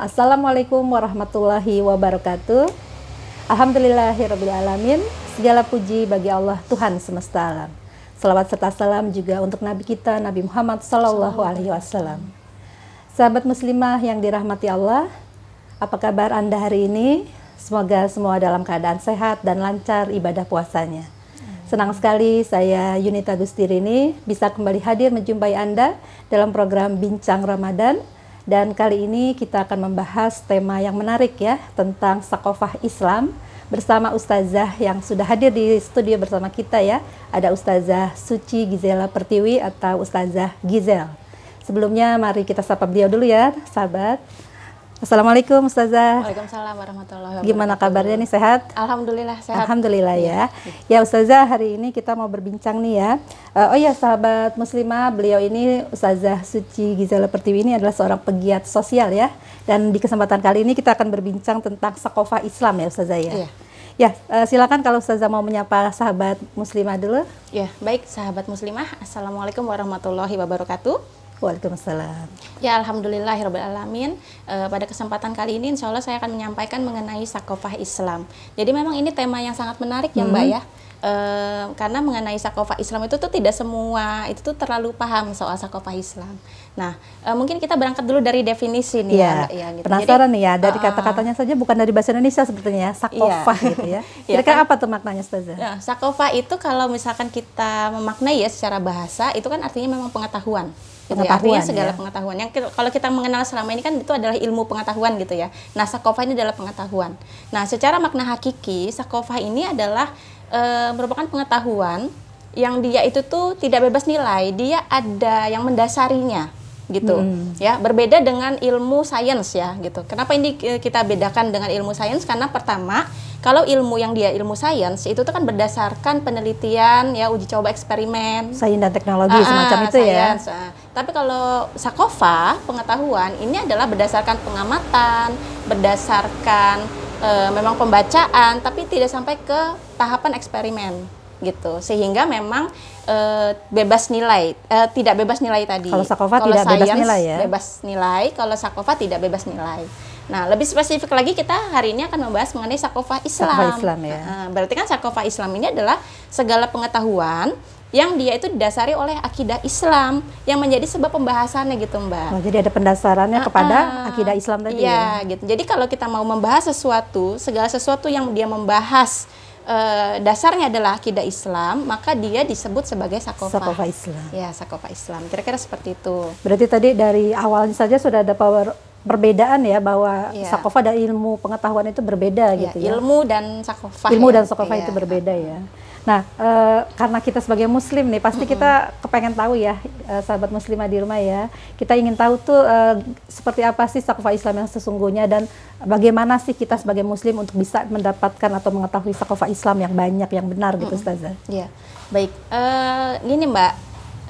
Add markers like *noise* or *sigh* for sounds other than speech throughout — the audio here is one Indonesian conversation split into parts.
Assalamualaikum warahmatullahi wabarakatuh. Alhamdulillahirrabbilalamin. Segala puji bagi Allah Tuhan semesta alam. Salawat serta salam juga untuk Nabi kita Nabi Muhammad Sallallahu Alaihi Wasallam. Sahabat muslimah yang dirahmati Allah, apa kabar Anda hari ini? Semoga semua dalam keadaan sehat dan lancar ibadah puasanya. Senang sekali saya Yunita Gustirini bisa kembali hadir menjumpai Anda dalam program Bincang Ramadan dan kali ini kita akan membahas tema yang menarik ya tentang sakofah Islam bersama ustazah yang sudah hadir di studio bersama kita ya. Ada ustazah Suci Gizela Pertiwi atau ustazah Gizel. Sebelumnya mari kita sapa beliau dulu ya, sahabat. Assalamualaikum Ustazah. Waalaikumsalam warahmatullahi wabarakatuh. Gimana kabarnya nih sehat? Alhamdulillah sehat. Alhamdulillah iya. ya. Ya Ustazah hari ini kita mau berbincang nih ya. Uh, oh ya sahabat muslimah beliau ini Ustazah Suci Gizela Pertiwi ini adalah seorang pegiat sosial ya. Dan di kesempatan kali ini kita akan berbincang tentang sekofa Islam ya Ustazah ya. Iya. Ya, uh, silakan kalau Ustazah mau menyapa sahabat muslimah dulu. Ya, baik sahabat muslimah. Assalamualaikum warahmatullahi wabarakatuh. Waalaikumsalam. Ya Alhamdulillah, alamin. E, pada kesempatan kali ini insya Allah saya akan menyampaikan mengenai sakofah Islam. Jadi memang ini tema yang sangat menarik ya hmm. Mbak ya. E, karena mengenai sakofah Islam itu tuh tidak semua itu tuh terlalu paham soal sakofah Islam. Nah e, mungkin kita berangkat dulu dari definisi nih ya. ya, ya gitu. Penasaran nih ya dari uh, kata-katanya saja bukan dari bahasa Indonesia sebetulnya ya, sakofah iya. gitu ya. *laughs* Iya. Kira-kira apa tuh maknanya Staza? Ya, sakofah itu kalau misalkan kita memaknai ya secara bahasa itu kan artinya memang pengetahuan. Gitu ya. pengetahuan. Artinya segala ya. pengetahuan. Yang kalau kita mengenal selama ini kan itu adalah ilmu pengetahuan gitu ya. Nah, sakofa ini adalah pengetahuan. Nah, secara makna hakiki, sakofa ini adalah e, merupakan pengetahuan yang dia itu tuh tidak bebas nilai, dia ada yang mendasarinya gitu hmm. ya berbeda dengan ilmu sains ya gitu kenapa ini eh, kita bedakan dengan ilmu sains karena pertama kalau ilmu yang dia ilmu sains itu tuh kan berdasarkan penelitian ya uji coba eksperimen. Sains dan teknologi ah, ah, semacam itu science. ya. Ah. Tapi kalau Sakova pengetahuan ini adalah berdasarkan pengamatan, berdasarkan uh, memang pembacaan, tapi tidak sampai ke tahapan eksperimen gitu. Sehingga memang e, bebas nilai, e, tidak bebas nilai tadi. Kalau Sakova kalau tidak bebas nilai ya. Bebas nilai, kalau Sakova tidak bebas nilai. Nah, lebih spesifik lagi kita hari ini akan membahas mengenai sakofa Islam. Sakofa Islam ya. berarti kan sakofa Islam ini adalah segala pengetahuan yang dia itu didasari oleh akidah Islam yang menjadi sebab pembahasannya gitu Mbak. Oh, jadi ada pendasarannya uh -uh. kepada akidah Islam tadi iya, ya. gitu. Jadi kalau kita mau membahas sesuatu, segala sesuatu yang dia membahas uh, dasarnya adalah akidah Islam, maka dia disebut sebagai sakofa. Sakofa Islam. Ya, sakofa Islam. Kira-kira seperti itu. Berarti tadi dari awalnya saja sudah ada power perbedaan ya bahwa yeah. sakofa dan ilmu pengetahuan itu berbeda yeah, gitu ya. Ilmu dan sakofa. Ilmu ya. dan sakofa yeah. itu iya. berbeda ya. Nah, e, karena kita sebagai muslim nih pasti kita kepengen tahu ya e, sahabat muslimah di rumah ya. Kita ingin tahu tuh e, seperti apa sih sakofa Islam yang sesungguhnya dan bagaimana sih kita sebagai muslim untuk bisa mendapatkan atau mengetahui sakofa Islam yang banyak yang benar gitu mm-hmm. Ustazah. Iya. Yeah. Baik. E, gini Mbak,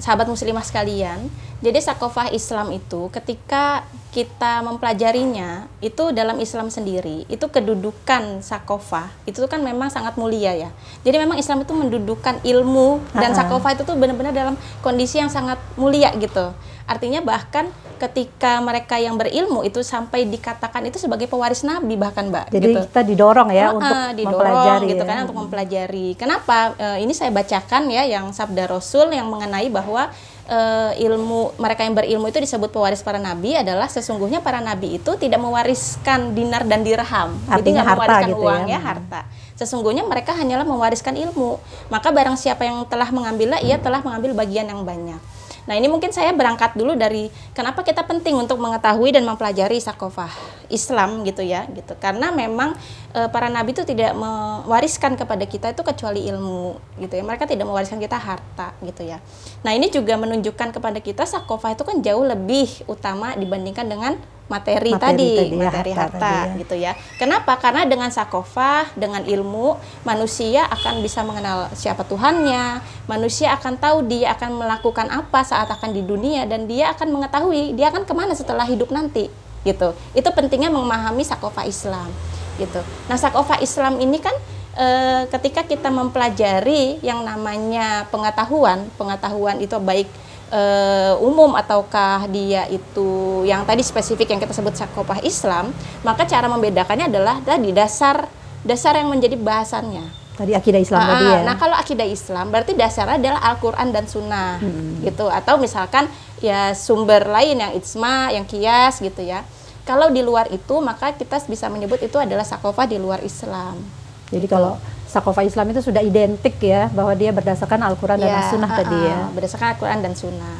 sahabat muslimah sekalian, jadi sakofah Islam itu ketika kita mempelajarinya itu dalam Islam sendiri itu kedudukan sakofah itu kan memang sangat mulia ya. Jadi memang Islam itu mendudukan ilmu dan sakofah itu tuh benar-benar dalam kondisi yang sangat mulia gitu. Artinya bahkan ketika mereka yang berilmu itu sampai dikatakan itu sebagai pewaris nabi bahkan Mbak. Jadi gitu. kita didorong ya uh, untuk didorong, mempelajari gitu ya. kan untuk mempelajari. Kenapa? Uh, ini saya bacakan ya yang sabda Rasul yang mengenai bahwa uh, ilmu mereka yang berilmu itu disebut pewaris para nabi adalah sesungguhnya para nabi itu tidak mewariskan dinar dan dirham, jadi nggak mewariskan gitu ya. uang ya, ya harta. Sesungguhnya mereka hanyalah mewariskan ilmu. Maka barang siapa yang telah mengambilnya, ia telah mengambil bagian yang banyak. Nah ini mungkin saya berangkat dulu dari kenapa kita penting untuk mengetahui dan mempelajari sakofah Islam gitu ya gitu karena memang e, para nabi itu tidak mewariskan kepada kita itu kecuali ilmu gitu ya mereka tidak mewariskan kita harta gitu ya. Nah ini juga menunjukkan kepada kita sakofah itu kan jauh lebih utama dibandingkan dengan materi, materi tadi, tadi ya, materi harta, harta tadi ya. gitu ya. Kenapa? Karena dengan sakofah, dengan ilmu, manusia akan bisa mengenal siapa Tuhannya, manusia akan tahu dia akan melakukan apa saat akan di dunia dan dia akan mengetahui dia akan kemana setelah hidup nanti, gitu. Itu pentingnya memahami sakofah Islam, gitu. Nah, sakofah Islam ini kan e, ketika kita mempelajari yang namanya pengetahuan, pengetahuan itu baik uh, umum ataukah dia itu yang tadi spesifik yang kita sebut sakopah Islam, maka cara membedakannya adalah tadi dasar dasar yang menjadi bahasannya. Tadi akidah Islam nah, tadi ah, ya. Nah kalau akidah Islam berarti dasarnya adalah Al-Quran dan Sunnah hmm. gitu atau misalkan ya sumber lain yang ijma, yang kias gitu ya. Kalau di luar itu maka kita bisa menyebut itu adalah sakofah di luar Islam. Jadi kalau Sakofa Islam itu sudah identik ya bahwa dia berdasarkan Al-Qur'an ya, dan iya, Sunnah uh, uh, tadi uh-uh, ya. Berdasarkan Al-Qur'an dan Sunnah.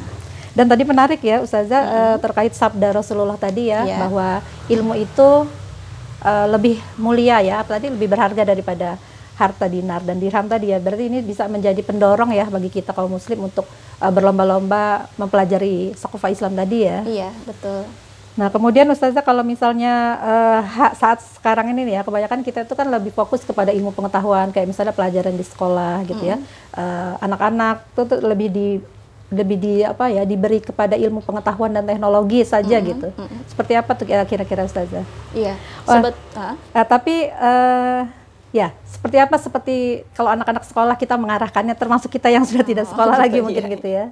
Dan tadi menarik ya Ustazah hmm. uh, terkait sabda Rasulullah tadi ya, yeah. bahwa ilmu itu uh, lebih mulia ya, tadi lebih berharga daripada harta dinar dan dirham tadi ya. Berarti ini bisa menjadi pendorong ya bagi kita kaum muslim untuk uh, berlomba-lomba mempelajari Sakofa Islam tadi ya. Iya, betul. Nah, kemudian Ustazah kalau misalnya uh, saat sekarang ini nih ya, kebanyakan kita itu kan lebih fokus kepada ilmu pengetahuan, kayak misalnya pelajaran di sekolah gitu hmm. ya. Eh, anak-anak uh, tuh lebih di lebih di apa ya diberi kepada ilmu pengetahuan dan teknologi saja mm -hmm, gitu. Mm -hmm. Seperti apa tuh kira-kira Ustazah? Iya. Eh, sebet, uh, uh, tapi uh, ya seperti apa seperti kalau anak-anak sekolah kita mengarahkannya termasuk kita yang sudah tidak oh, sekolah oh, lagi ya. mungkin gitu ya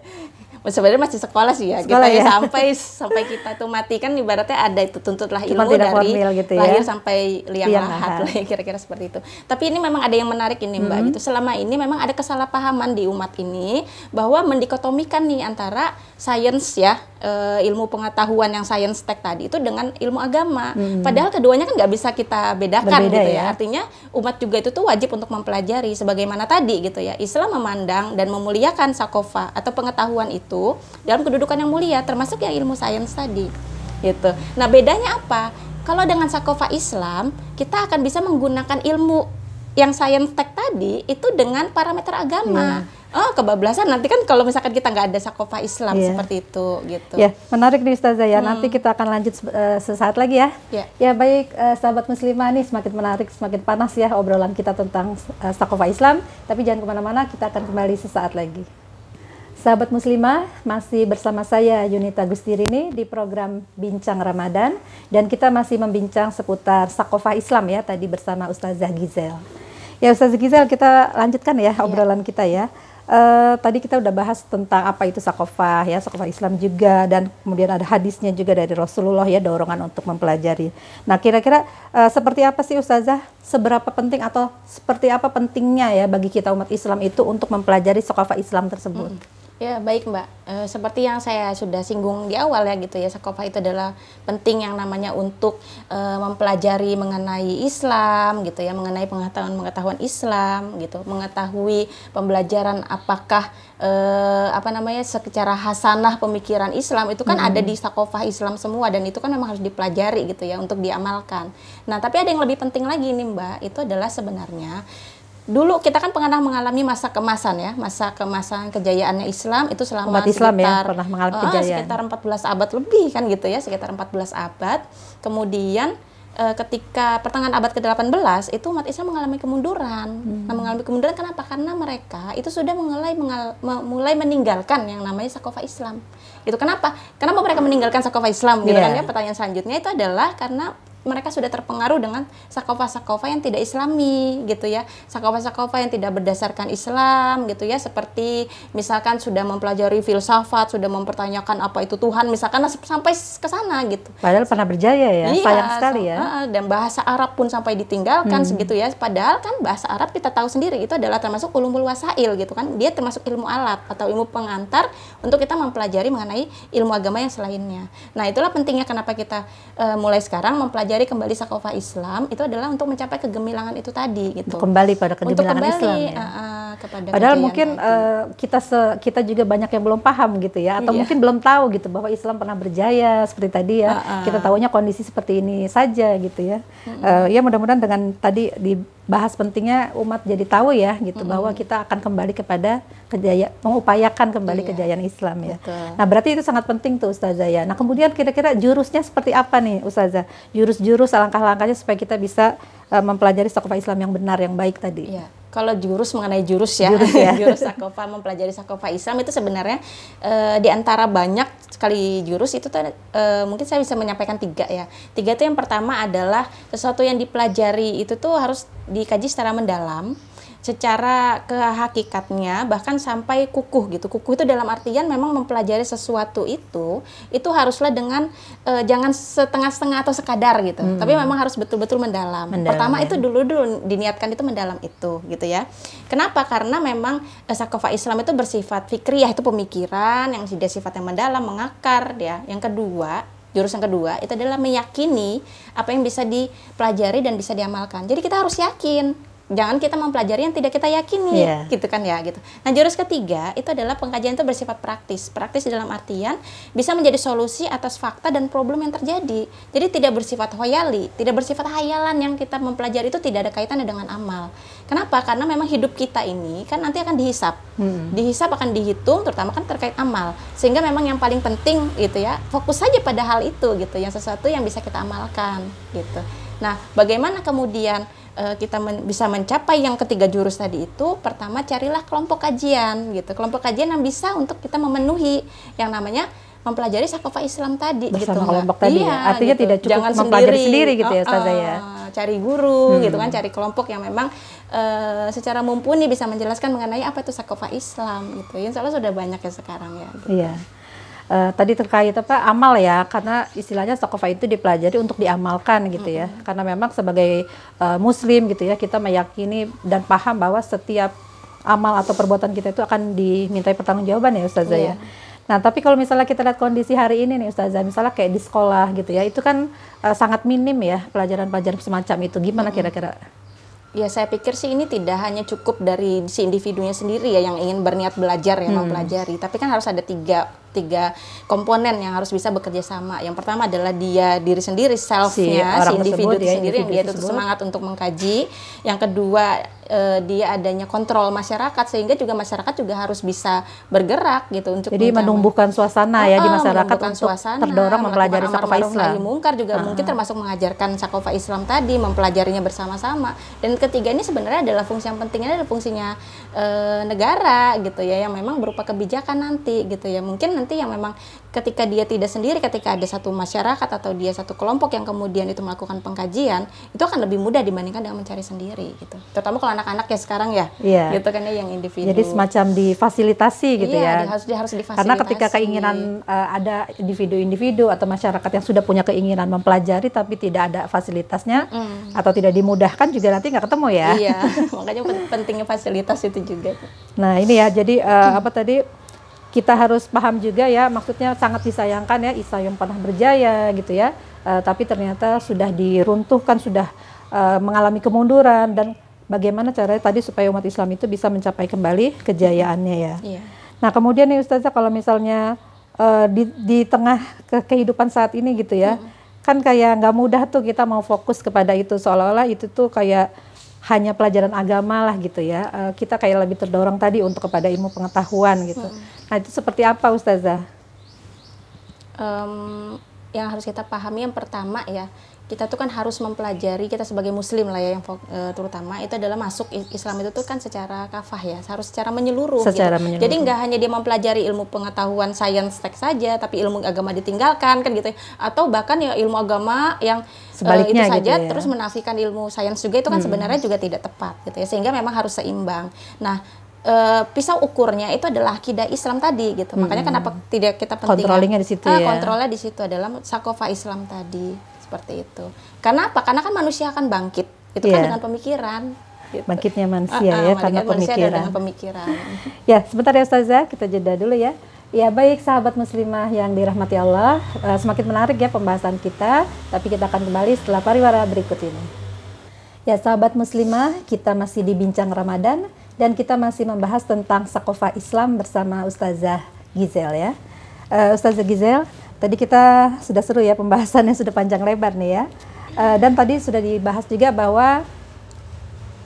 sebenarnya masih sekolah sih ya sekolah gitu ya, sampai sampai kita tuh mati kan ibaratnya ada itu tuntutlah ilmu dari gitu ya. lahir sampai liang, ya, lahat lah *laughs* kira-kira seperti itu tapi ini memang ada yang menarik ini mbak -hmm. gitu selama ini memang ada kesalahpahaman di umat ini bahwa mendikotomikan nih antara sains ya e, ilmu pengetahuan yang sains tech tadi itu dengan ilmu agama -hmm. padahal keduanya kan nggak bisa kita bedakan Berbeda, gitu ya. ya artinya umat juga itu tuh wajib untuk mempelajari sebagaimana tadi gitu ya Islam memandang dan memuliakan sakofa atau pengetahuan itu itu dalam kedudukan yang mulia termasuk yang ilmu sains tadi gitu. Nah bedanya apa? Kalau dengan sakofa Islam kita akan bisa menggunakan ilmu yang sains tech tadi itu dengan parameter agama. Yeah. Oh kebablasan nanti kan kalau misalkan kita nggak ada sakofa Islam yeah. seperti itu gitu. Ya yeah. menarik nih Ustazah ya hmm. nanti kita akan lanjut uh, sesaat lagi ya. Yeah. Ya baik uh, sahabat muslimah nih semakin menarik semakin panas ya obrolan kita tentang uh, sakofa Islam. Tapi jangan kemana-mana kita akan kembali sesaat lagi. Sahabat Muslimah, masih bersama saya Yunita Gustirini di program Bincang Ramadan dan kita masih membincang seputar sakofa Islam ya tadi bersama Ustazah Gizel. Ya Ustazah Gizel kita lanjutkan ya iya. obrolan ya. kita ya. Uh, tadi kita udah bahas tentang apa itu sakofa ya sakofa Islam juga dan kemudian ada hadisnya juga dari Rasulullah ya dorongan untuk mempelajari. Nah kira-kira uh, seperti apa sih Ustazah seberapa penting atau seperti apa pentingnya ya bagi kita umat Islam itu untuk mempelajari sakofa Islam tersebut? Mm -hmm. Ya baik Mbak, e, seperti yang saya sudah singgung di awal ya gitu ya, Sakofa itu adalah penting yang namanya untuk e, mempelajari mengenai Islam gitu ya, mengenai pengetahuan-pengetahuan Islam gitu, mengetahui pembelajaran apakah e, apa namanya secara hasanah pemikiran Islam itu kan hmm. ada di mm-hmm. Sakofa Islam semua dan itu kan memang harus dipelajari gitu ya untuk diamalkan. Nah tapi ada yang lebih penting lagi nih Mbak, itu adalah sebenarnya dulu kita kan pernah mengalami masa kemasan ya, masa kemasan kejayaannya Islam itu selama Umat Islam ya, sekitar, ya, pernah mengalami uh, kejayaan. sekitar 14 abad lebih kan gitu ya, sekitar 14 abad. Kemudian eh, ketika pertengahan abad ke-18 itu umat Islam mengalami kemunduran. Hmm. Nah, mengalami kemunduran kenapa? Karena mereka itu sudah mulai mulai meninggalkan yang namanya sakofa Islam. Itu kenapa? Kenapa mereka meninggalkan sakofa Islam gitu kan iya. ya? Pertanyaan selanjutnya itu adalah karena mereka sudah terpengaruh dengan sakofa-sakofa yang tidak islami gitu ya sakofa-sakofa yang tidak berdasarkan Islam gitu ya seperti misalkan sudah mempelajari filsafat sudah mempertanyakan apa itu Tuhan misalkan sampai ke sana gitu padahal pernah berjaya ya iya, sayang sekali ya dan bahasa Arab pun sampai ditinggalkan hmm. segitu ya padahal kan bahasa Arab kita tahu sendiri itu adalah termasuk ulumul wasail gitu kan dia termasuk ilmu alat atau ilmu pengantar untuk kita mempelajari mengenai ilmu agama yang selainnya nah itulah pentingnya kenapa kita uh, mulai sekarang mempelajari mempelajari kembali sakofa Islam itu adalah untuk mencapai kegemilangan itu tadi gitu. Kembali pada kegemilangan kembali, Islam. Ya? Uh, uh, kepada Padahal mungkin uh, kita se kita juga banyak yang belum paham gitu ya atau iya. mungkin belum tahu gitu bahwa Islam pernah berjaya seperti tadi ya. Uh, uh. Kita tahunya kondisi seperti ini saja gitu ya. Uh, -uh. uh ya mudah-mudahan dengan tadi di bahas pentingnya umat jadi tahu ya gitu mm-hmm. bahwa kita akan kembali kepada kejaya mengupayakan kembali iya. kejayaan Islam ya. Betul. Nah, berarti itu sangat penting tuh Ustazah ya. Nah, kemudian kira-kira jurusnya seperti apa nih Ustazah? Jurus-jurus langkah langkahnya supaya kita bisa uh, mempelajari sakofa Islam yang benar yang baik tadi. Iya. Kalau jurus mengenai jurus ya, jurus, ya. *laughs* jurus sakofa mempelajari sakofa Islam itu sebenarnya uh, di antara banyak sekali jurus itu tuh, e, eh, mungkin saya bisa menyampaikan tiga ya. Tiga itu yang pertama adalah sesuatu yang dipelajari itu tuh harus dikaji secara mendalam secara kehakikatnya bahkan sampai kukuh gitu. Kukuh itu dalam artian memang mempelajari sesuatu itu itu haruslah dengan e, jangan setengah-setengah atau sekadar gitu. Hmm. Tapi memang harus betul-betul mendalam. mendalam. Pertama ya. itu dulu dulu diniatkan itu mendalam itu gitu ya. Kenapa? Karena memang e, sakofa Islam itu bersifat fikriyah itu pemikiran yang sudah sifat yang mendalam, mengakar ya. Yang kedua jurus yang kedua itu adalah meyakini apa yang bisa dipelajari dan bisa diamalkan. Jadi kita harus yakin jangan kita mempelajari yang tidak kita yakini yeah. gitu kan ya gitu. Nah jurus ketiga itu adalah pengkajian itu bersifat praktis. Praktis dalam artian bisa menjadi solusi atas fakta dan problem yang terjadi. Jadi tidak bersifat hoyali, tidak bersifat hayalan yang kita mempelajari itu tidak ada kaitannya dengan amal. Kenapa? Karena memang hidup kita ini kan nanti akan dihisap. Hmm. Dihisap akan dihitung terutama kan terkait amal. Sehingga memang yang paling penting gitu ya, fokus saja pada hal itu gitu, yang sesuatu yang bisa kita amalkan gitu. Nah, bagaimana kemudian uh, kita men bisa mencapai yang ketiga jurus tadi itu pertama carilah kelompok kajian gitu kelompok kajian yang bisa untuk kita memenuhi yang namanya mempelajari sakofa Islam tadi bersama gitu, kelompok tadi ya. iya, ya. artinya gitu. tidak cukup Jangan mempelajari sendiri, sendiri gitu ya Ustazah ya cari guru hmm. gitu kan cari kelompok yang memang uh, secara mumpuni bisa menjelaskan mengenai apa itu sakofa Islam gitu insya Allah sudah banyak ya sekarang ya gitu. iya uh, tadi terkait apa amal ya karena istilahnya sakofah itu dipelajari untuk diamalkan gitu ya mm-hmm. karena memang sebagai uh, muslim gitu ya kita meyakini dan paham bahwa setiap amal atau perbuatan kita itu akan dimintai pertanggungjawaban ya ustazah yeah. ya iya. Nah, tapi kalau misalnya kita lihat kondisi hari ini nih Ustazah, misalnya kayak di sekolah gitu ya, itu kan uh, sangat minim ya pelajaran-pelajaran semacam itu. Gimana kira-kira? Ya saya pikir sih ini tidak hanya cukup dari si individunya sendiri ya yang ingin berniat belajar ya hmm. mempelajari, tapi kan harus ada tiga tiga komponen yang harus bisa bekerja sama. Yang pertama adalah dia diri sendiri selfnya, si, si individu tersebut, ya, itu sendiri individu yang dia itu semangat untuk mengkaji. Yang kedua uh, dia adanya kontrol masyarakat sehingga juga masyarakat juga harus bisa bergerak gitu untuk jadi mencaman. menumbuhkan suasana ya uh, di masyarakat untuk suasana, terdorong mempelajari sakofa Islam. Mungkar juga uh mungkin termasuk mengajarkan sakofa Islam tadi mempelajarinya bersama-sama dan ketiga ini sebenarnya adalah fungsi yang pentingnya adalah fungsinya uh, negara gitu ya yang memang berupa kebijakan nanti gitu ya mungkin nanti yang memang ketika dia tidak sendiri, ketika ada satu masyarakat atau dia satu kelompok yang kemudian itu melakukan pengkajian, itu akan lebih mudah dibandingkan dengan mencari sendiri gitu. Terutama kalau anak-anak ya sekarang ya, yeah. gitu kan ya yang individu. Jadi semacam difasilitasi gitu yeah, ya. harus harus difasilitasi. Karena ketika keinginan uh, ada individu-individu atau masyarakat yang sudah punya keinginan mempelajari tapi tidak ada fasilitasnya mm. atau tidak dimudahkan juga nanti nggak ketemu ya. Iya, yeah. *laughs* makanya pentingnya fasilitas itu juga. Nah ini ya, jadi uh, apa tadi? kita harus paham juga ya, maksudnya sangat disayangkan ya Isayum pernah berjaya gitu ya, uh, tapi ternyata sudah diruntuhkan, sudah uh, mengalami kemunduran dan bagaimana caranya tadi supaya umat Islam itu bisa mencapai kembali kejayaannya ya. Iya. Nah kemudian nih Ustazah kalau misalnya uh, di, di tengah ke kehidupan saat ini gitu ya, mm kan kayak nggak mudah tuh kita mau fokus kepada itu seolah-olah itu tuh kayak hanya pelajaran agama lah gitu ya. Uh, kita kayak lebih terdorong tadi untuk kepada ilmu pengetahuan gitu. Hmm. Nah itu seperti apa Ustazah? Um, yang harus kita pahami yang pertama ya kita tuh kan harus mempelajari kita sebagai muslim lah ya yang uh, terutama itu adalah masuk Islam itu tuh kan secara kafah ya harus secara menyeluruh gitu. secara gitu. menyeluruh jadi nggak hanya dia mempelajari ilmu pengetahuan sains tech saja tapi ilmu agama ditinggalkan kan gitu ya. atau bahkan ya ilmu agama yang e, Sebaliknya, itu saja gitu ya. terus menafikan ilmu sains juga itu kan hmm. sebenarnya juga tidak tepat gitu ya sehingga memang harus seimbang nah Uh, pisau ukurnya itu adalah akidah Islam tadi gitu. Hmm. Makanya kenapa tidak kita penting kontrolnya di situ uh, ya. Kontrolnya di situ adalah sakofa Islam tadi seperti itu. Karena apa? Karena kan manusia akan bangkit. Itu yeah. kan iya. dengan pemikiran. Gitu. Bangkitnya manusia uh, uh, ya ah, ah, karena pemikiran. Dengan pemikiran. *laughs* ya, sebentar ya Ustazah, kita jeda dulu ya. Ya baik sahabat muslimah yang dirahmati Allah, uh, semakin menarik ya pembahasan kita, tapi kita akan kembali setelah pariwara berikut ini. Ya sahabat muslimah, kita masih di Bincang Ramadan dan kita masih membahas tentang sakofa Islam bersama Ustazah Gizel ya. Uh, Ustazah Gizel, Tadi kita sudah seru ya pembahasannya sudah panjang lebar nih ya. E, dan tadi sudah dibahas juga bahwa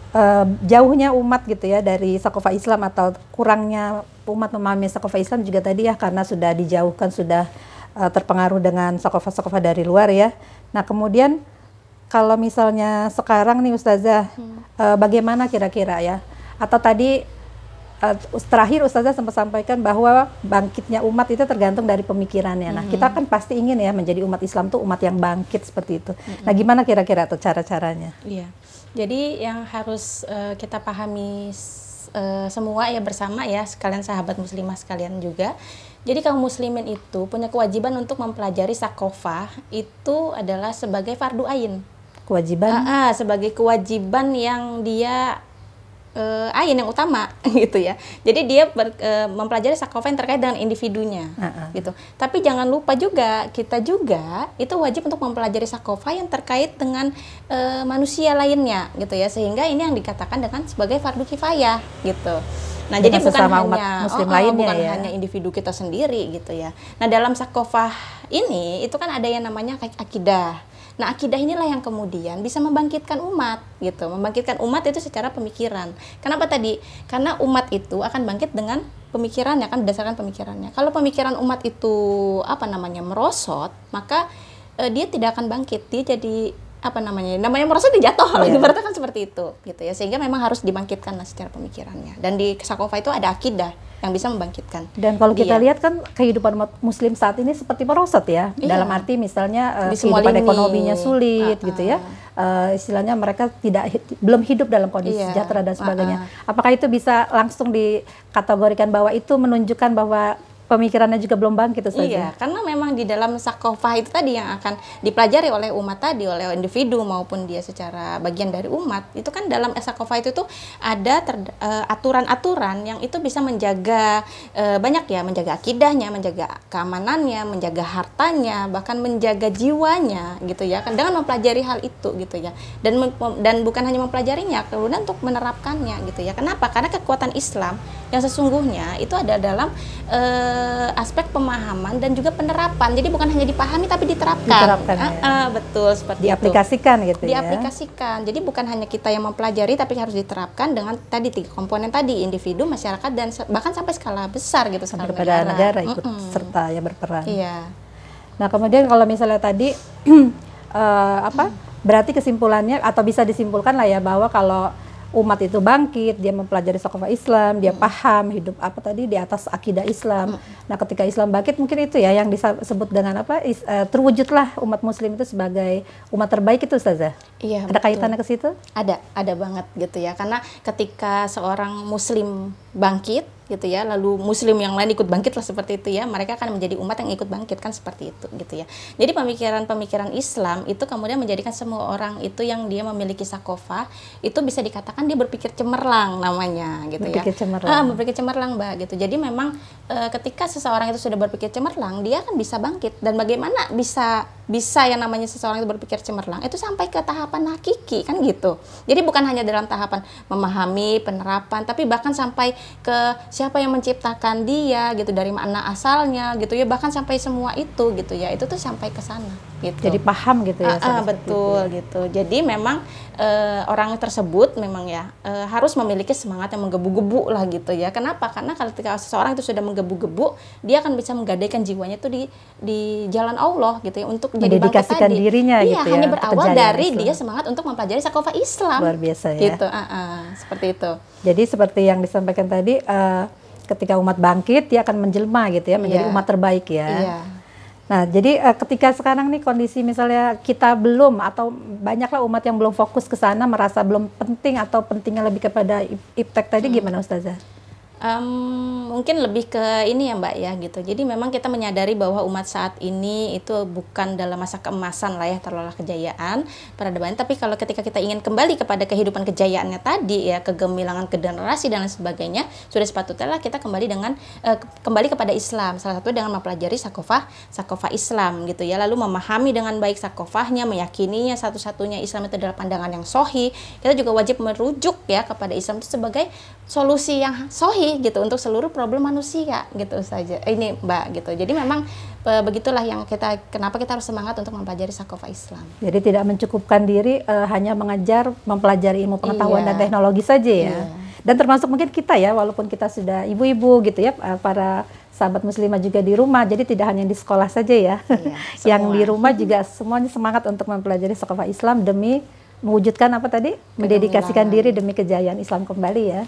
e, jauhnya umat gitu ya dari sakofa Islam atau kurangnya umat memahami sakofa Islam juga tadi ya karena sudah dijauhkan sudah e, terpengaruh dengan sakofa-sakofa dari luar ya. Nah kemudian kalau misalnya sekarang nih Ustazah, hmm. e, bagaimana kira-kira ya? Atau tadi uh, terakhir Ustazah sempat sampaikan bahwa bangkitnya umat itu tergantung dari pemikirannya. Nah, mm -hmm. kita mm-hmm. kan pasti ingin ya menjadi umat Islam tuh umat yang bangkit seperti itu. Mm -hmm. Nah, gimana kira-kira atau cara-caranya? Iya. Jadi yang harus uh, kita pahami uh, semua ya bersama ya sekalian sahabat muslimah sekalian juga. Jadi kaum muslimin itu punya kewajiban untuk mempelajari sakofah itu adalah sebagai fardu ain. Kewajiban? Uh, uh, sebagai kewajiban yang dia uh, eh, ain yang utama *laughs* gitu ya. Jadi dia ber, uh, mempelajari yang terkait dengan individunya uh-uh. gitu. Tapi jangan lupa juga kita juga itu wajib untuk mempelajari sakofa yang terkait dengan uh, manusia lainnya gitu ya. Sehingga ini yang dikatakan dengan sebagai fardu kifayah gitu. Nah, dengan jadi bukan hanya muslim oh, oh, lainnya, bukan ya. hanya individu kita sendiri gitu ya. Nah, dalam sakofah ini itu kan ada yang namanya akidah. Nah, akidah inilah yang kemudian bisa membangkitkan umat gitu. Membangkitkan umat itu secara pemikiran. Kenapa tadi? Karena umat itu akan bangkit dengan pemikirannya kan berdasarkan pemikirannya. Kalau pemikiran umat itu apa namanya merosot, maka eh, dia tidak akan bangkit. Dia jadi apa namanya namanya merasa dijatuh yeah. lagi berarti kan seperti itu gitu ya sehingga memang harus dibangkitkan lah secara pemikirannya dan di Sakova itu ada akidah yang bisa membangkitkan dan kalau dia. kita iya. lihat kan kehidupan muslim saat ini seperti merosot ya iya. dalam arti misalnya eh, di uh, kehidupan lini. ekonominya sulit uh -uh. gitu ah. ya uh, istilahnya mereka tidak belum hidup dalam kondisi yeah. sejahtera dan ah, sebagainya uh -uh. apakah itu bisa langsung dikategorikan bahwa itu menunjukkan bahwa pemikirannya juga belum bangkit Ustazah. Iya, karena memang di dalam sakofah itu tadi yang akan dipelajari oleh umat tadi, oleh individu maupun dia secara bagian dari umat. Itu kan dalam sakofah itu tuh ada eh, aturan-aturan uh, yang itu bisa menjaga uh, banyak ya, menjaga akidahnya, menjaga keamanannya, menjaga hartanya, bahkan menjaga jiwanya gitu ya. Kan dengan mempelajari hal itu gitu ya. Dan dan bukan hanya mempelajarinya, kemudian untuk menerapkannya gitu ya. Kenapa? Karena kekuatan Islam yang sesungguhnya itu ada dalam uh, Eh, aspek pemahaman dan juga penerapan. Jadi bukan hanya dipahami tapi diterapkan. Diterapkan. Ah, ya. uh, betul seperti Diaplikasikan itu. gitu ya. Diaplikasikan. Jadi bukan hanya kita yang mempelajari tapi harus diterapkan dengan tadi tiga komponen tadi individu, masyarakat dan bahkan sampai skala besar gitu sampai skala negara. negara ikut mm -mm. serta ya berperan. Iya. Nah, kemudian kalau misalnya tadi uh, *clears throat* apa? Berarti kesimpulannya atau bisa disimpulkan lah ya bahwa kalau umat itu bangkit, dia mempelajari sokofa Islam, dia hmm. paham hidup apa tadi di atas akidah Islam. Hmm. Nah, ketika Islam bangkit mungkin itu ya yang disebut dengan apa is, uh, terwujudlah umat muslim itu sebagai umat terbaik itu Ustazah. Iya. Ada betul. kaitannya ke situ? Ada, ada banget gitu ya. Karena ketika seorang muslim bangkit gitu ya lalu muslim yang lain ikut bangkit lah seperti itu ya mereka akan menjadi umat yang ikut bangkit kan seperti itu gitu ya jadi pemikiran-pemikiran Islam itu kemudian menjadikan semua orang itu yang dia memiliki sakofa itu bisa dikatakan dia berpikir cemerlang namanya gitu ya. berpikir ya cemerlang. Ah, berpikir cemerlang mbak gitu jadi memang e, ketika seseorang itu sudah berpikir cemerlang dia akan bisa bangkit dan bagaimana bisa bisa yang namanya seseorang itu berpikir cemerlang itu sampai ke tahapan hakiki kan gitu jadi bukan hanya dalam tahapan memahami penerapan tapi bahkan sampai ke siapa yang menciptakan dia gitu dari mana asalnya gitu ya bahkan sampai semua itu gitu ya itu tuh sampai ke sana gitu jadi paham gitu ya uh, betul itu. Ya. gitu jadi memang uh, orang tersebut memang ya uh, harus memiliki semangat yang menggebu-gebu lah gitu ya kenapa karena ketika seseorang itu sudah menggebu-gebu dia akan bisa menggadaikan jiwanya tuh di di jalan Allah gitu ya untuk jadi dirinya iya gitu ya, hanya berawal dari Islam. dia semangat untuk mempelajari sakofa Islam luar biasa ya gitu uh, uh, seperti itu jadi seperti yang disampaikan tadi uh, ketika umat bangkit dia akan menjelma gitu ya menjadi yeah. umat terbaik ya. Yeah. Nah, jadi uh, ketika sekarang nih kondisi misalnya kita belum atau banyaklah umat yang belum fokus ke sana merasa belum penting atau pentingnya lebih kepada iptek tadi hmm. gimana Ustazah? Um, mungkin lebih ke ini ya Mbak ya gitu. Jadi memang kita menyadari bahwa umat saat ini itu bukan dalam masa keemasan lah ya terlalu kejayaan peradaban. Tapi kalau ketika kita ingin kembali kepada kehidupan kejayaannya tadi ya kegemilangan generasi dan lain sebagainya sudah sepatutnya lah kita kembali dengan uh, kembali kepada Islam. Salah satu dengan mempelajari sakofah sakofah Islam gitu ya. Lalu memahami dengan baik sakofahnya, meyakininya satu-satunya Islam itu adalah pandangan yang sohi. Kita juga wajib merujuk ya kepada Islam itu sebagai solusi yang sohi gitu untuk seluruh problem manusia gitu saja. Eh, ini Mbak gitu. Jadi memang eh, begitulah yang kita kenapa kita harus semangat untuk mempelajari sakofa Islam. Jadi tidak mencukupkan diri e, hanya mengajar mempelajari ilmu pengetahuan iya. dan teknologi saja ya. Iya. Dan termasuk mungkin kita ya walaupun kita sudah ibu-ibu gitu ya para sahabat muslimah juga di rumah. Jadi tidak hanya di sekolah saja ya. Iya, *laughs* yang di rumah juga semuanya semangat untuk mempelajari sakofa Islam demi mewujudkan apa tadi? Mendedikasikan diri demi kejayaan Islam kembali ya.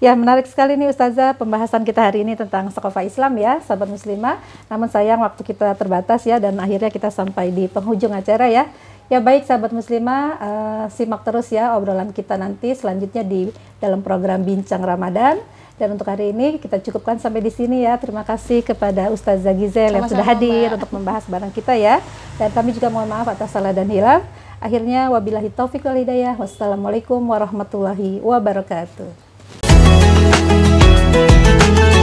Ya, menarik sekali nih Ustazah pembahasan kita hari ini tentang sekolah Islam ya, sahabat muslimah. Namun sayang waktu kita terbatas ya dan akhirnya kita sampai di penghujung acara ya. Ya baik sahabat muslimah, uh, simak terus ya obrolan kita nanti selanjutnya di dalam program Bincang Ramadan. Dan untuk hari ini kita cukupkan sampai di sini ya. Terima kasih kepada Ustazah Gizel yang sudah hadir Mbak. untuk membahas barang kita ya. Dan kami juga mohon maaf atas salah dan hilang. Akhirnya wabillahi taufik wal hidayah. Wassalamualaikum warahmatullahi wabarakatuh. Thank you.